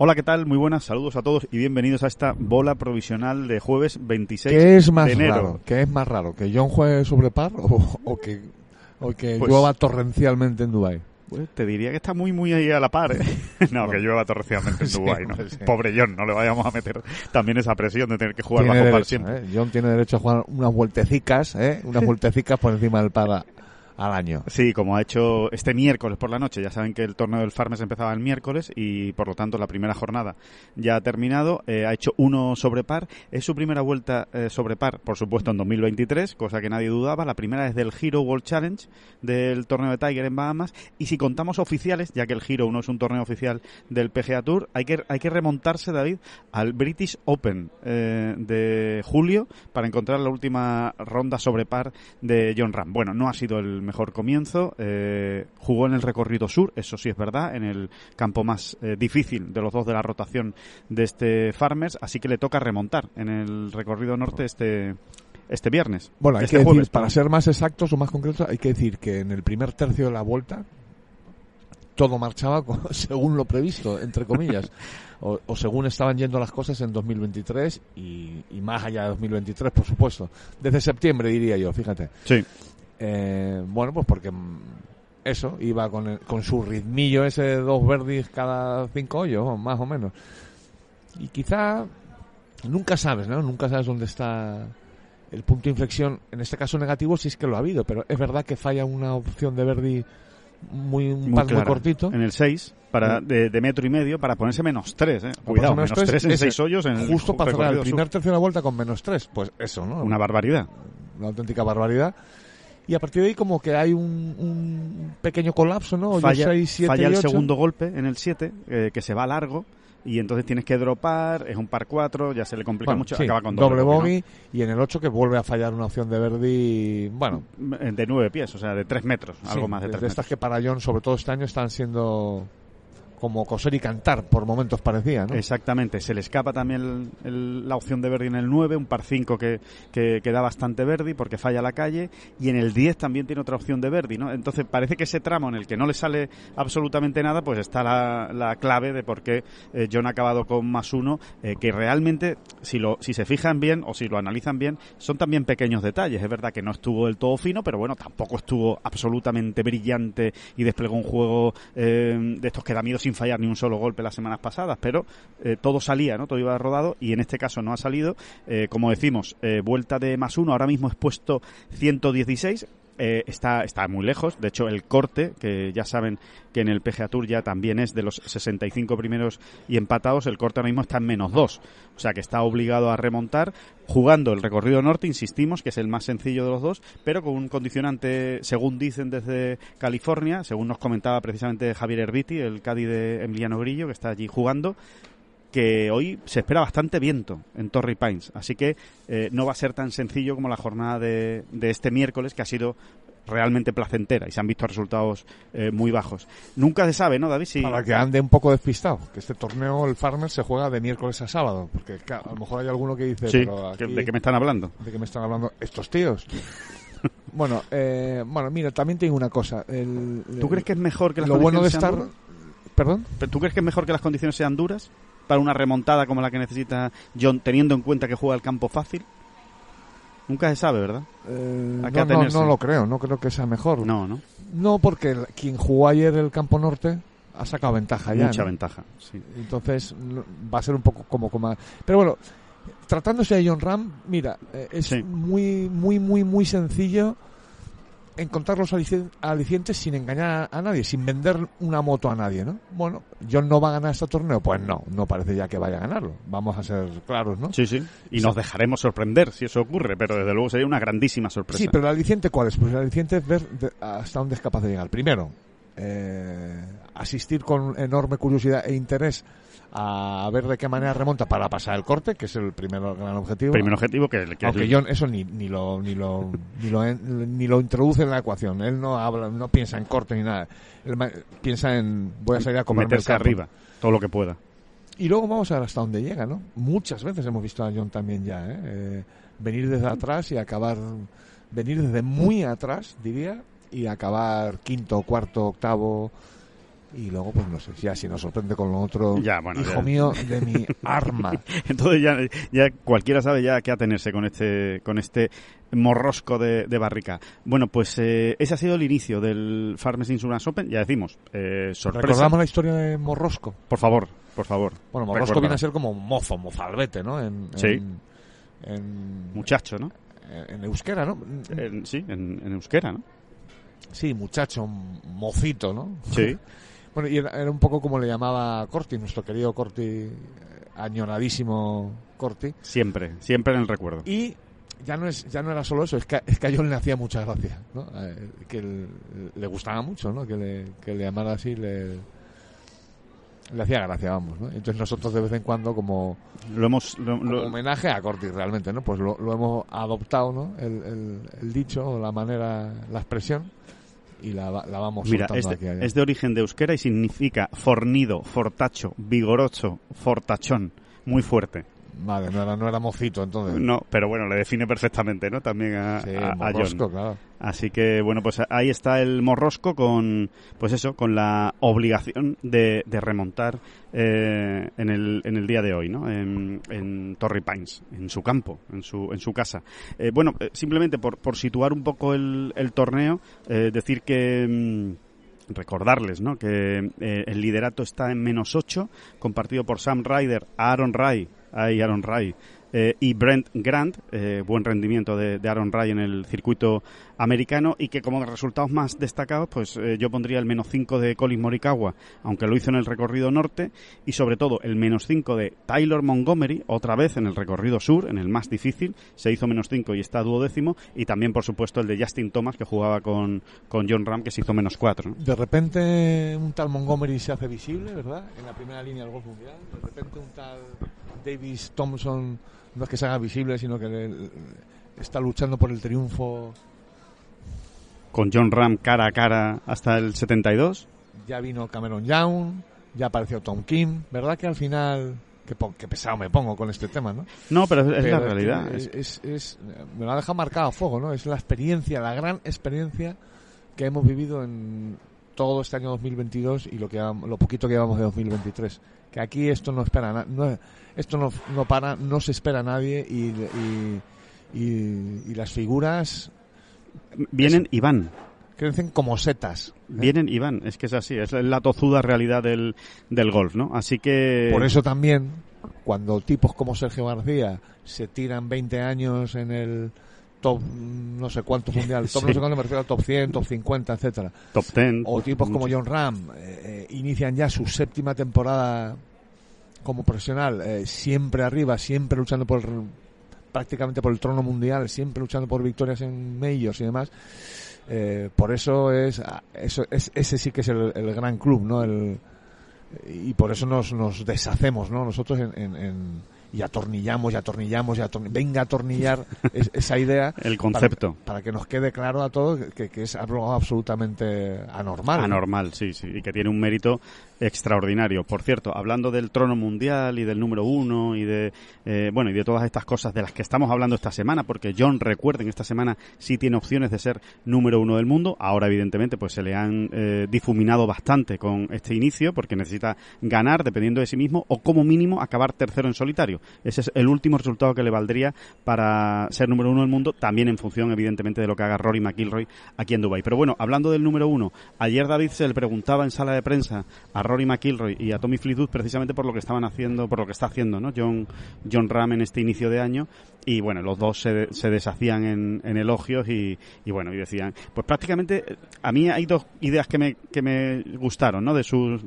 Hola, ¿qué tal? Muy buenas, saludos a todos y bienvenidos a esta bola provisional de jueves 26 de enero. ¿Qué es más raro? ¿Que John juegue sobre par o, que, que pues llueva torrencialmente en Dubái? Pues te diría que está muy, muy ahí a la par. ¿eh? no, que llueva torrencialmente en Dubái. Pobre John, no le vayamos a meter también esa presión de tener que jugar bajo par siempre. ¿eh? John tiene derecho a jugar unas vueltecicas, ¿eh? unas vueltecicas por encima del par al año. Sí, como ha hecho este miércoles por la noche. Ya saben que el torneo del Farmers empezaba el miércoles y por lo tanto la primera jornada ya ha terminado. Eh, ha hecho uno sobre par. Es su primera vuelta eh, sobre par, por supuesto, en 2023, cosa que nadie dudaba. La primera es del Giro World Challenge del torneo de Tiger en Bahamas. Y si contamos oficiales, ya que el Giro no es un torneo oficial del PGA Tour, hay que, hay que remontarse, David, al British Open eh, de julio para encontrar la última ronda sobre par de John Ram. Bueno, no ha sido el mejor comienzo. Eh, jugó en el recorrido sur, eso sí es verdad, en el campo más eh, difícil de los dos de la rotación de este Farmers, así que le toca remontar en el recorrido norte este, este viernes. Bueno, hay este que para ser más exactos o más concretos, hay que decir que en el primer tercio de la vuelta todo marchaba según lo previsto, entre comillas, o, según estaban yendo las cosas en 2023 y, y, más allá de 2023, por supuesto. Desde septiembre, diría yo, fíjate. Sí. Eh, bueno, pues porque mm, eso, iba con, con su ritmillo ese de dos verdis cada cinco hoyos, más o menos. Y quizá nunca sabes, ¿no? Nunca sabes dónde está el punto de inflexión, en este caso negativo, si es que lo ha habido, pero es verdad que falla una opción de Verdi muy, cortito. En el 6, para, mm. de, metro y medio, para ponerse menos 3, ¿eh? Cuidado, menos 3 en 6 hoyos. En justo para cerrar el primer tercio vuelta con menos 3, pues eso, ¿no? Una barbaridad. Una auténtica barbaridad y a partir de ahí como que hay un, pequeño colapso, ¿no? Falla, falla el segundo golpe en el 7, eh, que se va largo, y entonces tienes que dropar, es un par 4, ya se le complica mucho, sí, acaba con doble, bombi. y en el 8 que vuelve a fallar una opción de Verdi, bueno... Mm, de 9 pies, o sea, de 3 metros, algo más de 3 de estas que para John, sobre todo este año, están siendo como coser y cantar por momentos parecía, ¿no? Exactamente, se le escapa también la opción de Verdi en el 9, un par 5 que, que, da bastante Verdi porque falla la calle y en el 10 también tiene otra opción de Verdi, ¿no? Entonces parece que ese tramo en el que no le sale absolutamente nada, pues está la, clave de por qué eh, John ha acabado con más uno, eh, que realmente, si, lo, si se fijan bien o si lo analizan bien, son también pequeños detalles. Es verdad que no estuvo del todo fino, pero bueno, tampoco estuvo absolutamente brillante y desplegó un juego eh, de estos que da miedo sin fallar ni un solo golpe las semanas pasadas, pero eh, todo salía, ¿no? Todo iba rodado y en este caso no ha salido. Eh, como decimos, eh, vuelta de más uno, ahora mismo es puesto 116, eh, está, está muy lejos. De hecho, el corte, que ya saben que en el PGA Tour ya también es de los 65 primeros y empatados, el corte ahora mismo está en menos dos, O sea que está obligado a remontar jugando el recorrido norte, insistimos, que es el más sencillo de los dos, pero con un condicionante, según dicen desde California, según nos comentaba precisamente Javier Erviti el Cádiz de Emiliano Grillo, que está allí jugando, que hoy se espera bastante viento en Torrey Pines, así que eh, no va a ser tan sencillo como la jornada de, de este miércoles, que ha sido realmente placentera y se han visto resultados eh, muy bajos. Nunca se sabe, ¿no, David? Para que ande un poco despistado, que este torneo, el Farmer, se juega de miércoles a sábado, porque a lo mejor hay alguno que dice... pero ¿de qué me están hablando? ¿De qué me están hablando estos tíos? bueno, eh, bueno, mira, también tengo una cosa. ¿Tú crees que es mejor que las lo bueno de estar... ¿Perdón? ¿Tú crees que es mejor que las condiciones sean duras? para una remontada como la que necesita John, teniendo en cuenta que juega el campo fácil? Nunca se sabe, ¿verdad? Eh, no, no, lo creo, no creo que sea mejor. No, no. No, porque quien jugó ayer el campo norte ha sacado ventaja ya. Mucha ventaja, sí. Entonces va a ser un poco como... como pero bueno, tratándose de John Ram, mira, eh, es muy, muy, muy, muy sencillo encontrar los alicientes sin engañar a nadie, sin vender una moto a nadie, ¿no? Bueno, yo no va a ganar este torneo, pues no, no parece ya que vaya a ganarlo. Vamos a ser claros, ¿no? Sí, sí. Y nos dejaremos sorprender si eso ocurre, pero desde luego sería una grandísima sorpresa. Sí, pero el aliciente ¿cuál es? Pues el aliciente es ver hasta dónde es capaz de llegar. Primero, eh, asistir con enorme curiosidad e interés a ver de qué manera remonta para pasar el corte, que es el primer gran objetivo. Primer objetivo que, Aunque John eso ni, ni, lo, ni, lo, ni, lo, introduce en la ecuación. Él no habla, no piensa en corte ni nada. Él piensa en voy a salir a comerme Meterse arriba, todo lo que pueda. Y luego vamos a ver hasta dónde llega, ¿no? Muchas veces hemos visto a John también ya, Eh, eh venir desde atrás y acabar, venir desde muy atrás, diría, y acabar quinto, cuarto, octavo, y luego pues no sé ya si nos sorprende con lo otro hijo mío de mi arma entonces ya, ya, cualquiera sabe ya qué atenerse con este con este morrosco de, de barrica bueno pues eh, ese ha sido el inicio del Farmers Insurance Open ya decimos eh, sorpresa recordamos la historia de morrosco por favor por favor bueno morrosco viene a ser como mozo mozalbete no en, sí muchacho no en euskera no sí en, euskera no sí muchacho mocito no sí Bueno, y era, un poco como le llamaba Corti, nuestro querido Corti, eh, añoradísimo Corti. Siempre, siempre en el recuerdo. Y ya no es ya no era solo eso, es que, es que a John le hacía mucha gracia, ¿no? que le gustaba mucho, ¿no? Que le, que llamara así, le, le hacía gracia, vamos, Entonces nosotros de vez en cuando como, lo hemos, homenaje a Corti realmente, ¿no? Pues lo, hemos adoptado, ¿no? El, dicho la manera, la expresión y la, vamos Mira, es este de, es de origen de euskera y significa fornido, fortacho, vigoroso, fortachón, muy fuerte. Vale, no era, mocito entonces. No, pero bueno, le define perfectamente, ¿no? También a, sí, morrosco, Claro. Así que bueno, pues ahí está el morrosco con, pues eso, con la obligación de, de remontar eh, en, el, día de hoy, ¿no? En, Torrey Pines, en su campo, en su, en su casa. Eh, bueno, eh, simplemente por, por situar un poco el, torneo, decir que... Mm, recordarles ¿no? que el liderato está en menos 8, compartido por Sam Ryder, Aaron Ray, ahí Aaron Ray eh, y Brent Grant, eh, buen rendimiento de, Aaron Ray en el circuito americano y que como resultados más destacados, pues eh, yo pondría el menos 5 de Colin Morikawa, aunque lo hizo en el recorrido norte, y sobre todo el menos 5 de Tyler Montgomery, otra vez en el recorrido sur, en el más difícil, se hizo menos 5 y está duodécimo, y también por supuesto el de Justin Thomas que jugaba con, con John Ram que se hizo menos 4. De repente un tal Montgomery se hace visible, ¿verdad? En la primera línea del Golf Mundial, de repente un tal... Davis Thompson no es que se haga visible, sino que está luchando por el triunfo. Con John Ram cara a cara hasta el 72. Ya vino Cameron Young, ya apareció Tom Kim. ¿Verdad que al final... Qué, pesado me pongo con este tema, ¿no? No, pero es, la realidad. Es, me lo ha dejado marcado a fuego, ¿no? Es la experiencia, la gran experiencia que hemos vivido en todo este año 2022 y lo que lo poquito que llevamos de 2023 aquí esto no espera esto no, no, para no se espera a nadie y, y, las figuras vienen y van crecen como setas. ¿eh? Vienen y van, es que es así, es la tozuda realidad del, del golf, ¿no? Así que... Por eso también, cuando tipos como Sergio García se tiran 20 años en el top no sé cuánto mundial, top no sé cuánto me top 100, top 50, etcétera. Top 10. O tipos como John Ram eh, eh, inician ya su séptima temporada como profesional, eh, siempre arriba, siempre luchando por prácticamente por el trono mundial, siempre luchando por victorias en majors y demás. Eh, por eso es, ah, eso es, ese sí que es el, gran club, ¿no? El, y por eso nos, nos deshacemos, ¿no? Nosotros en y atornillamos y atornillamos y Venga a atornillar esa idea. El concepto. Para, que nos quede claro a todos que, es algo absolutamente anormal. Anormal, sí, sí. Y que tiene un mérito extraordinario. Por cierto, hablando del trono mundial y del número uno y de, eh, bueno, y de todas estas cosas de las que estamos hablando esta semana, porque John, recuerden, esta semana sí tiene opciones de ser número uno del mundo. Ahora, evidentemente, pues se le han eh, difuminado bastante con este inicio, porque necesita ganar, dependiendo de sí mismo, o como mínimo acabar tercero en solitario. Ese es el último resultado que le valdría para ser número uno del mundo, también en función, evidentemente, de lo que haga Rory McIlroy aquí en Dubai. Pero bueno, hablando del número uno, ayer David se le preguntaba en sala de prensa a Rory McIlroy y a Tommy Fleetwood precisamente por lo que estaban haciendo, por lo que está haciendo, ¿no? John, John Ram en este inicio de año y bueno, los dos se, deshacían en, elogios y, y, bueno, y decían, pues prácticamente eh, a mí hay dos ideas que me, que me gustaron, ¿no? De sus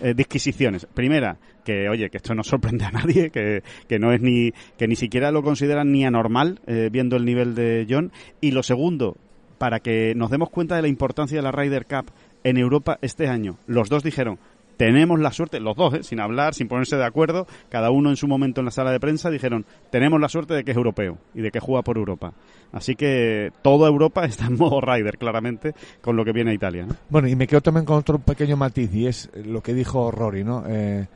eh, disquisiciones. Primera, que oye, que esto no sorprende a nadie, que, que no es ni, que ni siquiera lo consideran ni anormal, eh, viendo el nivel de John. Y lo segundo, para que nos demos cuenta de la importancia de la Ryder Cup en Europa este año, los dos dijeron, tenemos la suerte, los dos, ¿eh? sin hablar, sin ponerse de acuerdo, cada uno en su momento en la sala de prensa dijeron, tenemos la suerte de que es europeo y de que juega por Europa. Así que toda Europa está en modo rider, claramente, con lo que viene a Italia. Bueno, y me quedo también con otro pequeño matiz, y es lo que dijo Rory, ¿no? Eh,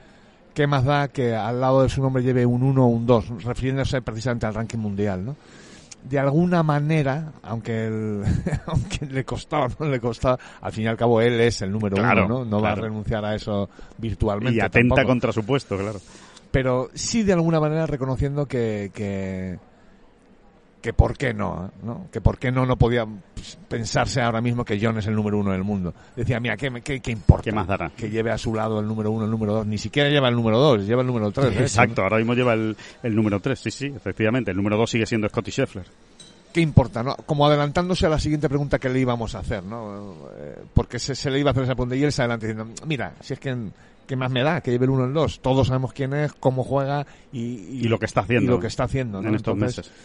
¿Qué más da que al lado de su nombre lleve un 1 o un 2, refiriéndose precisamente al ranking mundial, ¿no? de alguna manera, aunque, el, aunque le costaba no le costaba, al fin y al cabo él es el número uno, ¿no? No va a renunciar a eso virtualmente. Y atenta contra su puesto, claro. Pero sí de alguna manera reconociendo que que por qué no, que por qué no no podía pues, pensarse ahora mismo que John es el número uno del mundo. Decía, mira, ¿qué, qué, qué importa? ¿Qué más dará? Que lleve a su lado el número uno, el número dos. Ni siquiera lleva el número dos, lleva el número tres. ¿eh? exacto, ahora mismo lleva el, número tres, sí, sí, efectivamente. El número dos sigue siendo Scotty Scheffler. ¿Qué importa? No? Como adelantándose a la siguiente pregunta que le íbamos a hacer, ¿no? Eh, porque se, le iba a hacer esa pregunta y él se adelantó diciendo, mira, si es que... ¿qué más me da que lleve el 1 el dos, Todos sabemos quién es, cómo juega y, y, lo que está haciendo. lo que está haciendo en estos meses.